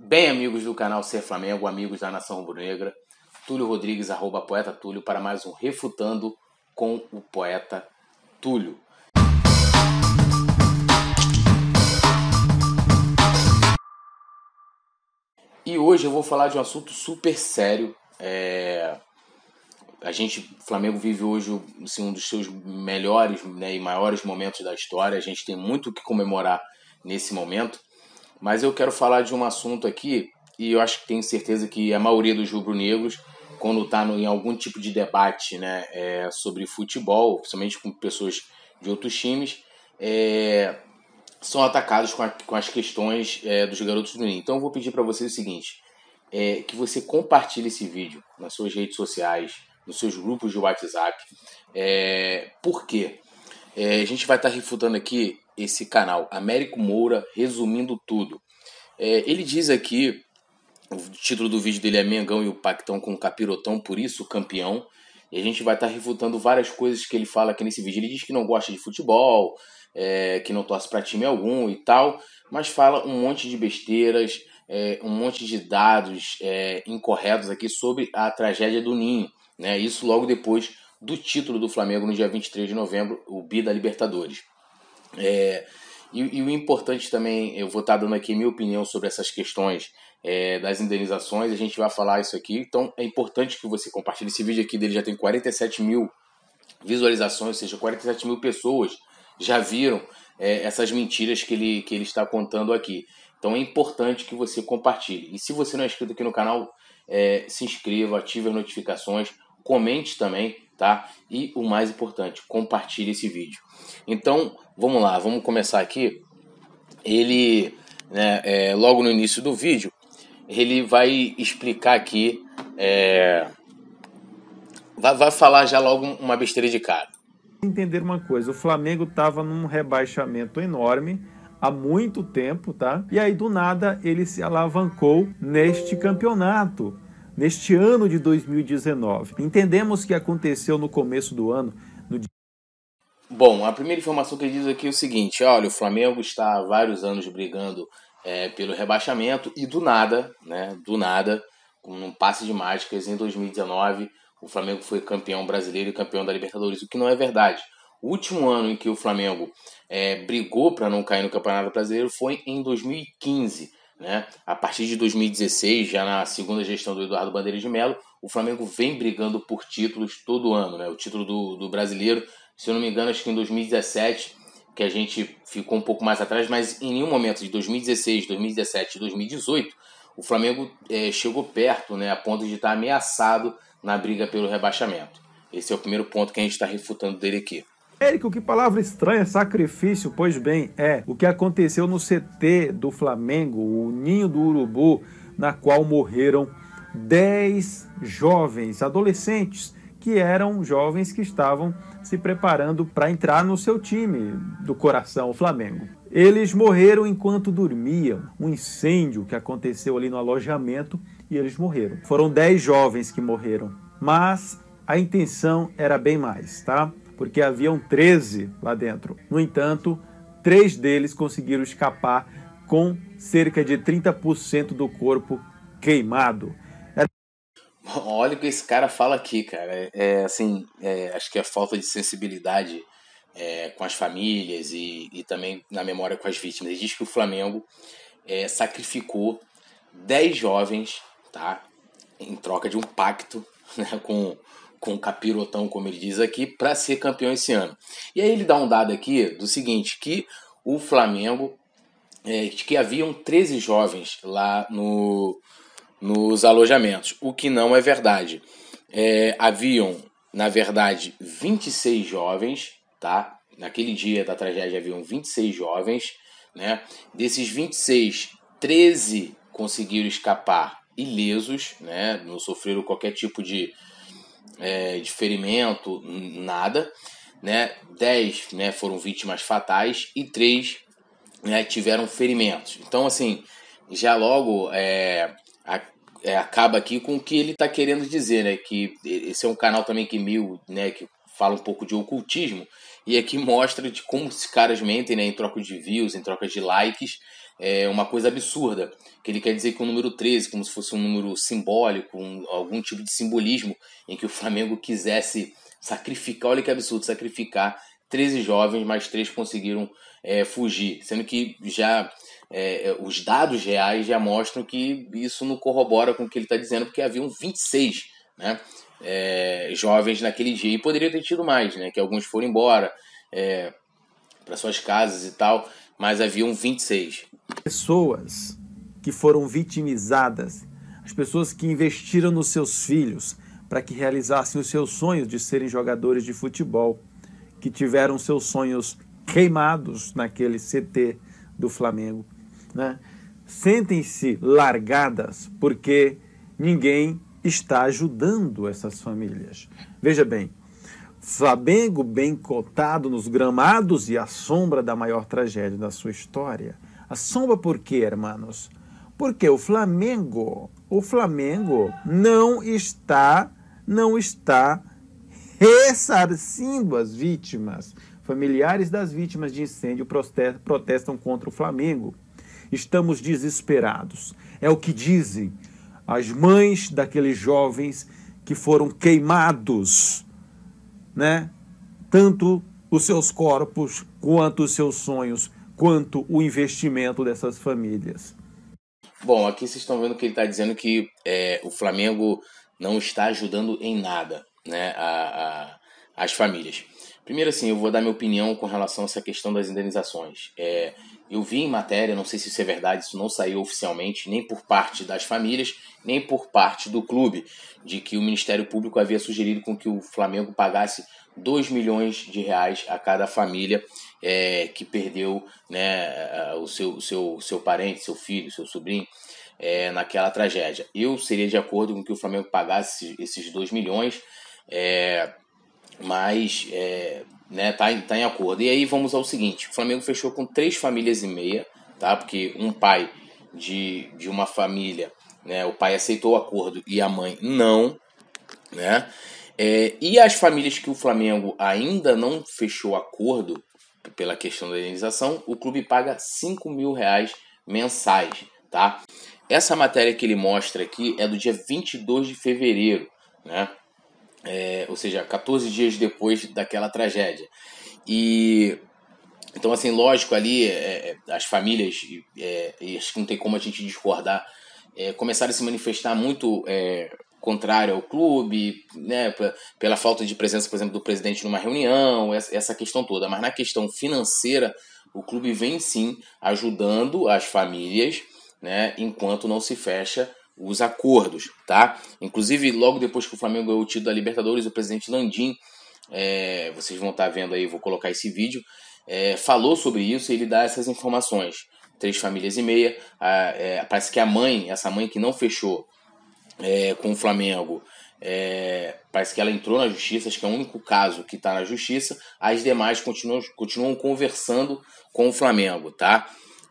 Bem, amigos do canal Ser Flamengo, amigos da Nação Rubro-Negra, Túlio Rodrigues, arroba poeta Túlio, para mais um Refutando com o poeta Túlio. E hoje eu vou falar de um assunto super sério. É... A gente, o Flamengo vive hoje assim, um dos seus melhores né, e maiores momentos da história. A gente tem muito o que comemorar nesse momento. Mas eu quero falar de um assunto aqui, e eu acho que tenho certeza que a maioria dos rubro-negros, quando está em algum tipo de debate né, é, sobre futebol, principalmente com pessoas de outros times, é, são atacados com, a, com as questões é, dos garotos do Ninho. Então eu vou pedir para vocês o seguinte, é, que você compartilhe esse vídeo nas suas redes sociais, nos seus grupos de WhatsApp. É, por quê? É, a gente vai estar tá refutando aqui esse canal, Américo Moura, resumindo tudo. É, ele diz aqui, o título do vídeo dele é Mengão e o Pactão com o Capirotão, por isso campeão. E a gente vai estar tá refutando várias coisas que ele fala aqui nesse vídeo. Ele diz que não gosta de futebol, é, que não torce para time algum e tal, mas fala um monte de besteiras, é, um monte de dados é, incorretos aqui sobre a tragédia do Ninho. Né? Isso logo depois do título do Flamengo no dia 23 de novembro, o Bi da Libertadores. É, e, e, o importante também, eu vou estar tá dando aqui minha opinião sobre essas questões é, das indenizações, a gente vai falar isso aqui, então é importante que você compartilhe esse vídeo aqui dele, já tem 47 mil visualizações, ou seja, 47 mil pessoas já viram é, essas mentiras que ele, que ele está contando aqui. Então é importante que você compartilhe. E se você não é inscrito aqui no canal, é, se inscreva, ative as notificações, comente também tá? E o mais importante, compartilhe esse vídeo. Então, vamos lá, vamos começar aqui. Ele, né, é, logo no início do vídeo, ele vai explicar aqui, é, vai, vai falar já logo uma besteira de cara. Entender uma coisa, o Flamengo estava num rebaixamento enorme há muito tempo, tá? E aí do nada ele se alavancou neste campeonato neste ano de 2019. Entendemos que aconteceu no começo do ano. No... Bom, a primeira informação que ele diz aqui é o seguinte: olha, o Flamengo está há vários anos brigando é, pelo rebaixamento e do nada, né? Do nada, com um passe de mágicas, em 2019 o Flamengo foi campeão brasileiro e campeão da Libertadores, o que não é verdade. O último ano em que o Flamengo é, brigou para não cair no Campeonato Brasileiro foi em 2015. Né? A partir de 2016, já na segunda gestão do Eduardo Bandeira de Mello, o Flamengo vem brigando por títulos todo ano. Né? O título do, do brasileiro, se eu não me engano, acho que em 2017, que a gente ficou um pouco mais atrás, mas em nenhum momento de 2016, 2017 e 2018, o Flamengo é, chegou perto, né, a ponto de estar ameaçado na briga pelo rebaixamento. Esse é o primeiro ponto que a gente está refutando dele aqui. Érico, que palavra estranha, sacrifício. Pois bem, é o que aconteceu no CT do Flamengo, o Ninho do Urubu, na qual morreram 10 jovens, adolescentes, que eram jovens que estavam se preparando para entrar no seu time do coração, o Flamengo. Eles morreram enquanto dormiam. Um incêndio que aconteceu ali no alojamento e eles morreram. Foram 10 jovens que morreram, mas a intenção era bem mais, tá? porque haviam 13 lá dentro. No entanto, três deles conseguiram escapar com cerca de 30% do corpo queimado. Era... Olha o que esse cara fala aqui, cara. É, é assim, é, acho que a é falta de sensibilidade é, com as famílias e, e, também na memória com as vítimas. Ele diz que o Flamengo é, sacrificou 10 jovens, tá? Em troca de um pacto né, com com o capirotão, como ele diz aqui, para ser campeão esse ano. E aí ele dá um dado aqui do seguinte, que o Flamengo, é, que haviam 13 jovens lá no, nos alojamentos, o que não é verdade. É, haviam, na verdade, 26 jovens, tá? Naquele dia da tragédia haviam 26 jovens, né? Desses 26, 13 conseguiram escapar ilesos, né? Não sofreram qualquer tipo de é, de ferimento, nada. Né? 10 né, foram vítimas fatais e 3 né, tiveram ferimentos. Então, assim, já logo é, a, é, acaba aqui com o que ele está querendo dizer, né? Que esse é um canal também que mil, né? Que fala um pouco de ocultismo. E aqui mostra de como esses caras mentem, né? Em troca de views, em troca de likes. É uma coisa absurda. Que ele quer dizer que o número 13, como se fosse um número simbólico, um, algum tipo de simbolismo em que o Flamengo quisesse sacrificar, olha que absurdo, sacrificar 13 jovens, mas três conseguiram é, fugir. Sendo que já é, é, os dados reais já mostram que isso não corrobora com o que ele está dizendo, porque haviam 26 né? É, jovens naquele dia e poderia ter tido mais, né? Que alguns foram embora é, para suas casas e tal, mas haviam 26 pessoas que foram vitimizadas, as pessoas que investiram nos seus filhos para que realizassem os seus sonhos de serem jogadores de futebol, que tiveram seus sonhos queimados naquele CT do Flamengo, né? Sentem-se largadas porque ninguém está ajudando essas famílias. Veja bem, Flamengo bem cotado nos gramados e a sombra da maior tragédia da sua história. A sombra por quê, hermanos? Porque o Flamengo, o Flamengo não está, não está ressarcindo as vítimas. Familiares das vítimas de incêndio protestam contra o Flamengo. Estamos desesperados. É o que dizem as mães daqueles jovens que foram queimados, né? Tanto os seus corpos, quanto os seus sonhos, quanto o investimento dessas famílias. Bom, aqui vocês estão vendo que ele está dizendo que é, o Flamengo não está ajudando em nada né, a, a as famílias. Primeiro, assim, eu vou dar minha opinião com relação a essa questão das indenizações. É, eu vi em matéria, não sei se isso é verdade, isso não saiu oficialmente, nem por parte das famílias, nem por parte do clube, de que o Ministério Público havia sugerido com que o Flamengo pagasse 2 milhões de reais a cada família é, que perdeu né, o seu, seu, seu parente, seu filho, seu sobrinho. É, naquela tragédia. Eu seria de acordo com que o Flamengo pagasse esses 2 milhões, é, mas é, né, tá, em, tá em acordo. E aí vamos ao seguinte: o Flamengo fechou com três famílias e meia, tá? Porque um pai de, de uma família, né, o pai aceitou o acordo e a mãe não, né? É, e as famílias que o Flamengo ainda não fechou acordo pela questão da indenização, o clube paga 5 mil reais mensais, tá? Essa matéria que ele mostra aqui é do dia 22 de fevereiro, né? é, ou seja, 14 dias depois daquela tragédia. E então, assim, lógico, ali é, é as famílias, é, acho que não tem como a gente discordar, é, começaram a se manifestar muito é, contrário ao clube, né, pela falta de presença, por exemplo, do presidente numa reunião, essa, essa questão toda. Mas na questão financeira, o clube vem sim ajudando as famílias, né, enquanto não se fecha os acordos, tá? Inclusive, logo depois que o Flamengo ganhou o título da Libertadores, o presidente Landim, é, vocês vão estar tá vendo aí, vou colocar esse vídeo, é, falou sobre isso e ele dá essas informações. Três famílias e meia, a, é, parece que a mãe, essa mãe que não fechou é, com o Flamengo, é, parece que ela entrou na justiça, acho que é o único caso que está na justiça, as demais continuam, continuam conversando com o Flamengo, tá?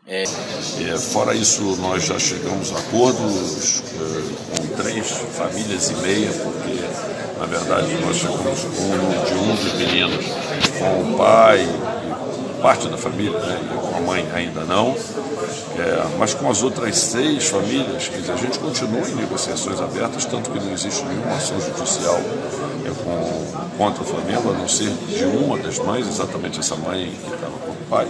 É... É, fora isso, nós já chegamos a acordos é, com três famílias e meia, porque, na verdade, nós chegamos com de um dos meninos, com o pai, parte da família, né, com a mãe ainda não, é, mas com as outras seis famílias, quer dizer, a gente continua em negociações abertas, tanto que não existe nenhuma ação judicial é, com, contra o Flamengo, a não ser de uma das mães, exatamente essa mãe que estava com o pai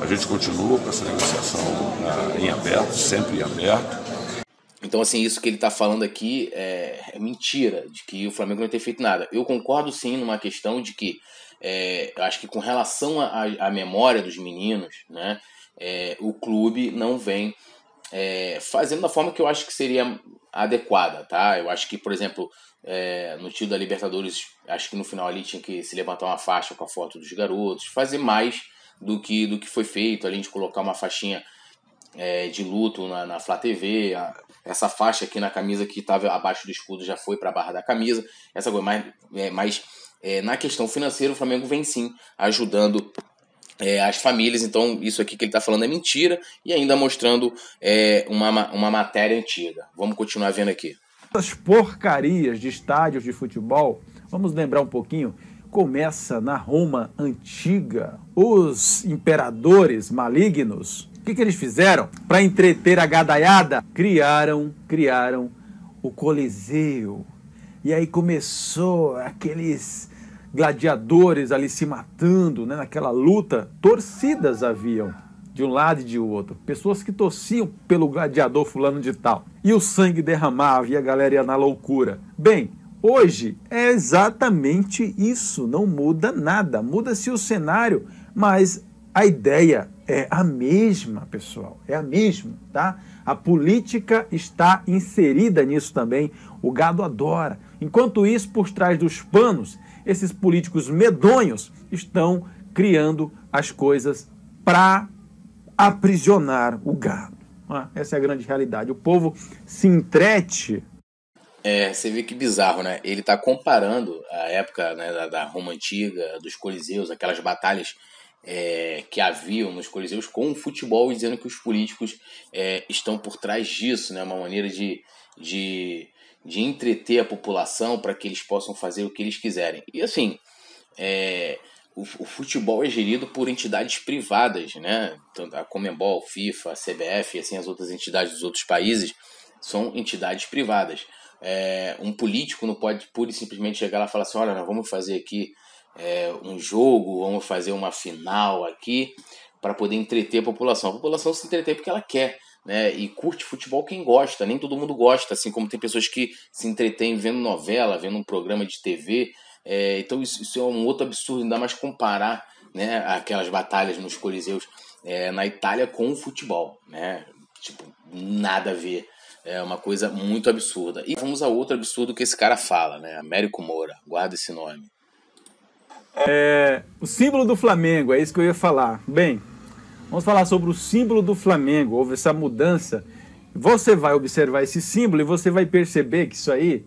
a gente continua com essa negociação uh, em aberto, sempre em aberto. Então, assim, isso que ele está falando aqui é, é, mentira, de que o Flamengo não tem feito nada. Eu concordo sim numa questão de que, é, acho que com relação à memória dos meninos, né, é, o clube não vem é, fazendo da forma que eu acho que seria adequada, tá? Eu acho que, por exemplo, é, no título da Libertadores, acho que no final ali tinha que se levantar uma faixa com a foto dos garotos, fazer mais do que, do que foi feito, além de colocar uma faixinha é, de luto na, na Flá TV, a, essa faixa aqui na camisa que estava abaixo do escudo já foi para a barra da camisa, essa coisa, mas, é, mas é, na questão financeira o Flamengo vem sim ajudando é, as famílias, então isso aqui que ele está falando é mentira e ainda mostrando é, uma, uma matéria antiga. Vamos continuar vendo aqui. Essas porcarias de estádios de futebol, vamos lembrar um pouquinho começa na Roma antiga. Os imperadores malignos, o que, que eles fizeram? Para entreter a gadaiada, criaram, criaram o Coliseu. E aí começou aqueles gladiadores ali se matando, né, naquela luta, torcidas haviam de um lado e de outro, pessoas que torciam pelo gladiador fulano de tal. E o sangue derramava e a galera ia na loucura. Bem, Hoje é exatamente isso, não muda nada, muda-se o cenário, mas a ideia é a mesma, pessoal, é a mesma, tá? A política está inserida nisso também, o gado adora. Enquanto isso, por trás dos panos, esses políticos medonhos estão criando as coisas para aprisionar o gado. É? Essa é a grande realidade. O povo se entrete é, você vê que bizarro, né? Ele está comparando a época né, da, da, Roma Antiga, dos Coliseus, aquelas batalhas é, que haviam nos Coliseus com o futebol, dizendo que os políticos é, estão por trás disso, né? Uma maneira de, de, de entreter a população para que eles possam fazer o que eles quiserem. E assim, é, o, o, futebol é gerido por entidades privadas, né? A Comembol, FIFA, a CBF, assim as outras entidades dos outros países são entidades privadas. É, um político não pode pura e simplesmente chegar lá e falar assim: olha, nós vamos fazer aqui é, um jogo, vamos fazer uma final aqui, para poder entreter a população. A população se entreter porque ela quer. Né, e curte futebol quem gosta, nem todo mundo gosta, assim como tem pessoas que se entretêm vendo novela, vendo um programa de TV. É, então isso, isso, é um outro absurdo, ainda mais comparar né, aquelas batalhas nos Coliseus é, na Itália com o futebol. Né? Tipo, nada a ver. É uma coisa muito absurda. E vamos a outro absurdo que esse cara fala, né? Américo Moura, guarda esse nome. É, o símbolo do Flamengo, é isso que eu ia falar. Bem, vamos falar sobre o símbolo do Flamengo. Houve essa mudança. Você vai observar esse símbolo e você vai perceber que isso aí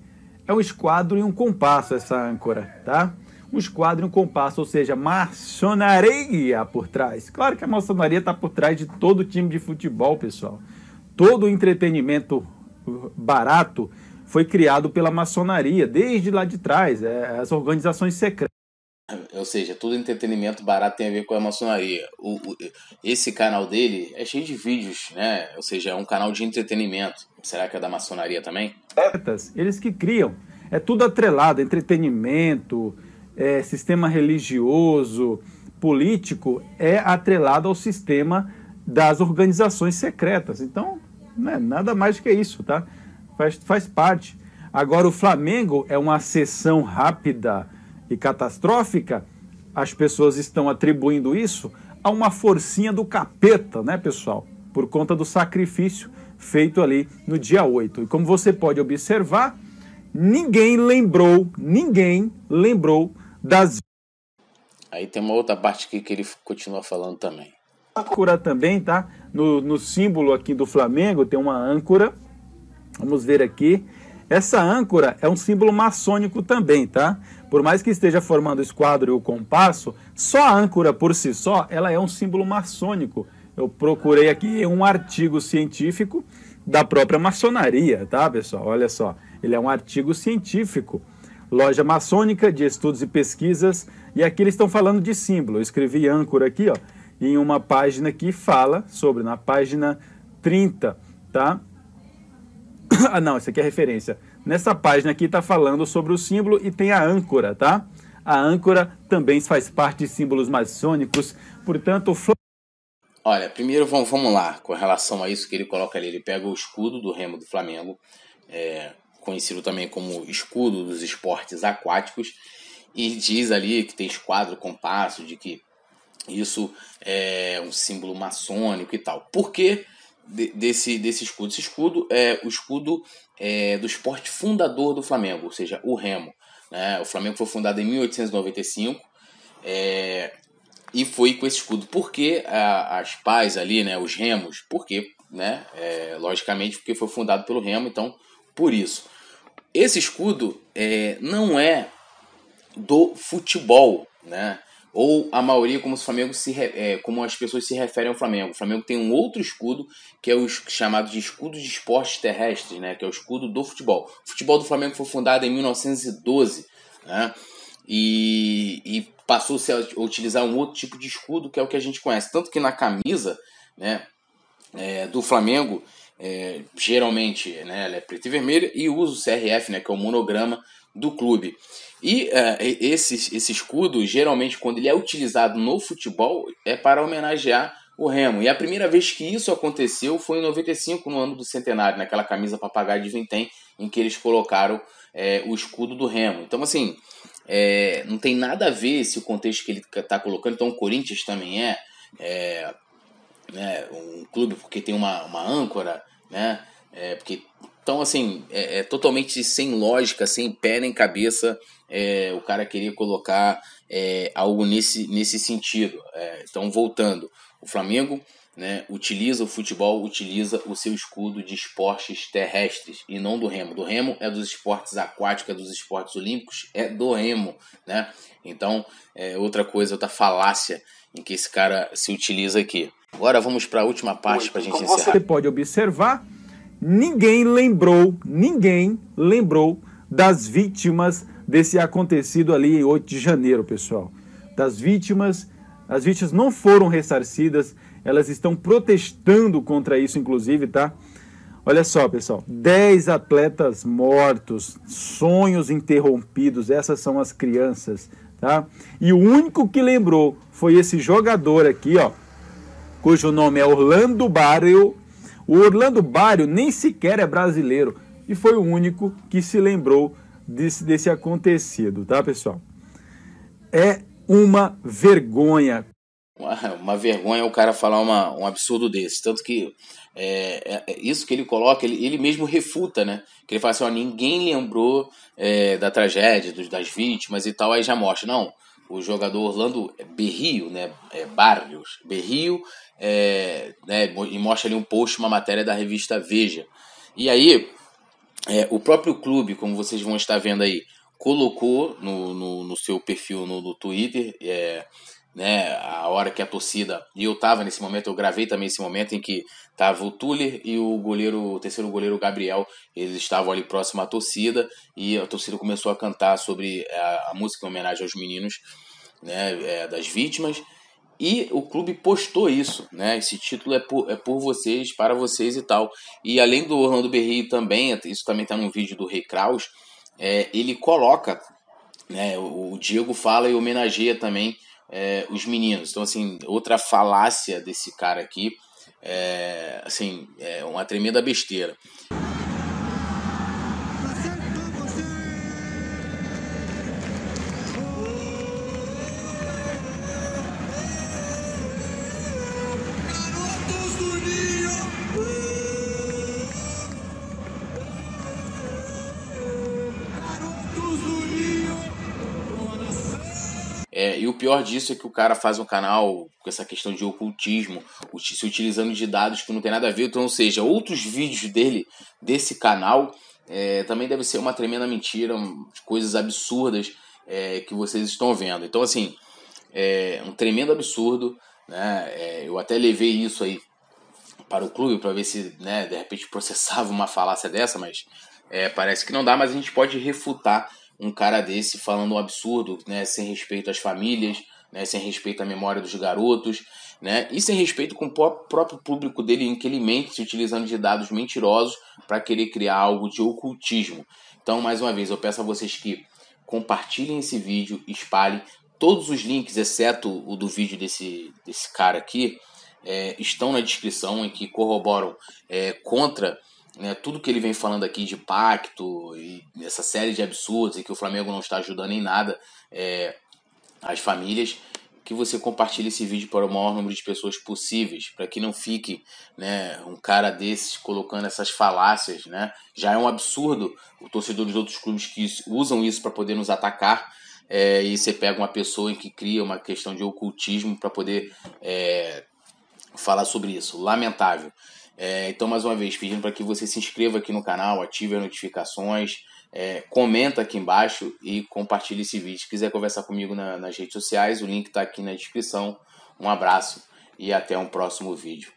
é um esquadro e um compasso, essa âncora, tá? Um esquadro e um compasso, ou seja, maçonaria por trás. Claro que a maçonaria está por trás de todo time de futebol, pessoal. Todo o entretenimento barato foi criado pela maçonaria desde lá de trás, é, as organizações secretas. Ou seja, todo entretenimento barato tem a ver com a maçonaria. O, o, esse canal dele é cheio de vídeos, né? Ou seja, é um canal de entretenimento. Será que é da maçonaria também? Eles que criam. É tudo atrelado, entretenimento, é, sistema religioso, político, é atrelado ao sistema das organizações secretas. Então, não é nada mais do que isso, tá? Faz, faz parte. Agora, o Flamengo é uma sessão rápida e catastrófica. As pessoas estão atribuindo isso a uma forcinha do capeta, né, pessoal? Por conta do sacrifício feito ali no dia 8. E como você pode observar, ninguém lembrou, ninguém lembrou das. Aí tem uma outra parte aqui que ele continua falando também âncora também, tá? No, no símbolo aqui do Flamengo tem uma âncora. Vamos ver aqui. Essa âncora é um símbolo maçônico também, tá? Por mais que esteja formando o esquadro e o compasso, só a âncora por si só, ela é um símbolo maçônico. Eu procurei aqui um artigo científico da própria maçonaria, tá, pessoal? Olha só, ele é um artigo científico. Loja Maçônica de Estudos e Pesquisas, e aqui eles estão falando de símbolo. Eu escrevi âncora aqui, ó, em uma página que fala sobre, na página 30, tá? Ah, não, isso aqui é referência. Nessa página aqui está falando sobre o símbolo e tem a âncora, tá? A âncora também faz parte de símbolos maçônicos, portanto... Olha, primeiro vamos, vamos lá, com relação a isso que ele coloca ali, ele pega o escudo do remo do Flamengo, é, conhecido também como escudo dos esportes aquáticos, e diz ali que tem esquadro, compasso, de que isso é um símbolo maçônico e tal. Por que desse, desse escudo? Esse escudo é o escudo é, do esporte fundador do Flamengo, ou seja, o remo. Né? O Flamengo foi fundado em 1895 é, e foi com esse escudo. Por que a, as pás ali, né, os remos? Porque, né, é, logicamente, porque foi fundado pelo remo, então por isso. Esse escudo é, não é do futebol, né? ou a maioria como os Flamengo se é, como as pessoas se referem ao Flamengo. O Flamengo tem um outro escudo que é o chamado de escudo de esportes terrestres, né, que é o escudo do futebol. O futebol do Flamengo foi fundado em 1912, né? E, e passou-se a utilizar um outro tipo de escudo que é o que a gente conhece. Tanto que na camisa né, é, do Flamengo, é, geralmente né, ela é preta e vermelha, e usa o CRF, né, que é o monograma do clube. E uh, esse, esse escudo, geralmente, quando ele é utilizado no futebol, é para homenagear o Remo. E a primeira vez que isso aconteceu foi em 95, no ano do centenário, naquela camisa papagaio de vintém, em que eles colocaram é, o escudo do Remo. Então, assim, é, não tem nada a ver esse contexto que ele está colocando. Então, o Corinthians também é, é né, um clube porque tem uma, uma âncora, né? É, porque então assim é, é, totalmente sem lógica, sem pé nem cabeça é, o cara queria colocar é, algo nesse, nesse sentido. É, então voltando, o Flamengo né, utiliza o futebol, utiliza o seu escudo de esportes terrestres e não do remo. Do remo é dos esportes aquáticos, é dos esportes olímpicos, é do remo, né? Então é outra coisa, outra falácia em que esse cara se utiliza aqui. Agora vamos para a última parte para a gente encerrar. Você pode observar ninguém lembrou, ninguém lembrou das vítimas desse acontecido ali em 8 de janeiro, pessoal. Das vítimas, as vítimas não foram ressarcidas, elas estão protestando contra isso, inclusive, tá? Olha só, pessoal, 10 atletas mortos, sonhos interrompidos, essas são as crianças, tá? E o único que lembrou foi esse jogador aqui, ó, cujo nome é Orlando Barrio o Orlando Bário nem sequer é brasileiro e foi o único que se lembrou desse, desse acontecido, tá, pessoal? É uma vergonha. Uma, uma vergonha o cara falar uma, um absurdo desse. Tanto que é, é, é isso que ele coloca, ele, ele mesmo refuta, né? Que ele fala assim: ó, ninguém lembrou é, da tragédia, dos, das vítimas e tal, aí já mostra. Não, o jogador Orlando é Berrio, né, é, Barrios, Berrio, é, né, e mostra ali um post, uma matéria da revista Veja. E aí, é, o próprio clube, como vocês vão estar vendo aí, colocou no, no, no seu perfil no, no Twitter, é, né? A hora que a torcida. E eu tava nesse momento, eu gravei também esse momento em que tava o Tuller e o goleiro, o terceiro goleiro Gabriel, eles estavam ali próximo à torcida e a torcida começou a cantar sobre a, a música em homenagem aos meninos, né? É, das vítimas. E o clube postou isso, né? Esse título é por, é por vocês, para vocês e tal. E além do Orlando Berri também, isso também tá num vídeo do Rei Kraus, é, ele coloca, né? O, o Diego fala e homenageia também é, os meninos. Então, assim, outra falácia desse cara aqui, é, assim, é uma tremenda besteira. e o pior disso é que o cara faz um canal com essa questão de ocultismo, se utilizando de dados que não tem nada a ver. Então, ou seja, outros vídeos dele, desse canal, é, também deve ser uma tremenda mentira, coisas absurdas é, que vocês estão vendo. Então, assim, é um tremendo absurdo. Né? É, eu até levei isso aí para o clube para ver se né, de repente processava uma falácia dessa, mas é, parece que não dá. Mas a gente pode refutar um cara desse falando um absurdo, né, sem respeito às famílias, né, sem respeito à memória dos garotos, né, e sem respeito com o próprio público dele em que ele mente, se utilizando de dados mentirosos para querer criar algo de ocultismo. Então, mais uma vez, eu peço a vocês que compartilhem esse vídeo, espalhem. Todos os links, exceto o do vídeo desse, desse cara aqui, é, estão na descrição em que corroboram é, contra né, tudo que ele vem falando aqui de pacto e essa série de absurdos e que o Flamengo não está ajudando em nada é, as famílias, que você compartilhe esse vídeo para o maior número de pessoas possíveis, para que não fique né, um cara desses colocando essas falácias. Né? Já é um absurdo o torcedor dos outros clubes que usam isso para poder nos atacar. É, e você pega uma pessoa em que cria uma questão de ocultismo para poder é, falar sobre isso. Lamentável. É, então, mais uma vez, pedindo para que você se inscreva aqui no canal, ative as notificações, é, comenta aqui embaixo e compartilhe esse vídeo. Se quiser conversar comigo na, nas redes sociais, o link está aqui na descrição. Um abraço e até um próximo vídeo.